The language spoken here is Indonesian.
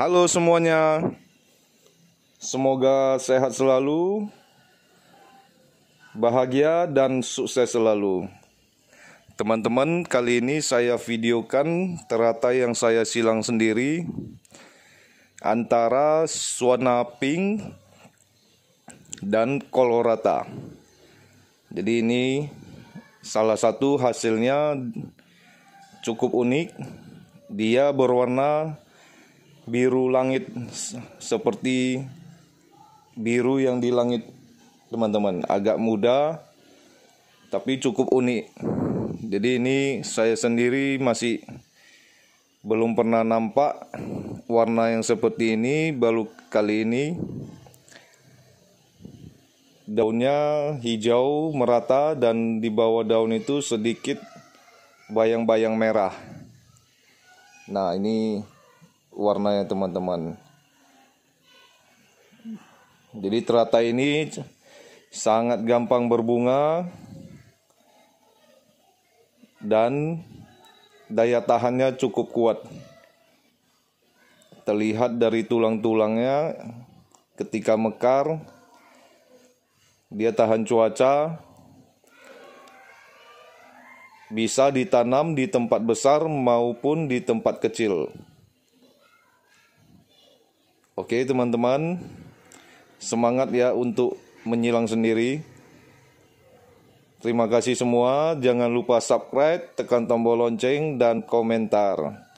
Halo semuanya, semoga sehat selalu, bahagia, dan sukses selalu. Teman-teman, kali ini saya videokan teratai yang saya silang sendiri antara suana Pink dan kolorata. Jadi ini salah satu hasilnya cukup unik. Dia berwarna biru langit seperti biru yang di langit teman-teman agak muda tapi cukup unik jadi ini saya sendiri masih belum pernah nampak warna yang seperti ini baru kali ini daunnya hijau merata dan di bawah daun itu sedikit bayang-bayang merah nah ini warnanya teman-teman jadi teratai ini sangat gampang berbunga dan daya tahannya cukup kuat terlihat dari tulang-tulangnya ketika mekar dia tahan cuaca bisa ditanam di tempat besar maupun di tempat kecil. Oke teman-teman, semangat ya untuk menyilang sendiri. Terima kasih semua, jangan lupa subscribe, tekan tombol lonceng, dan komentar.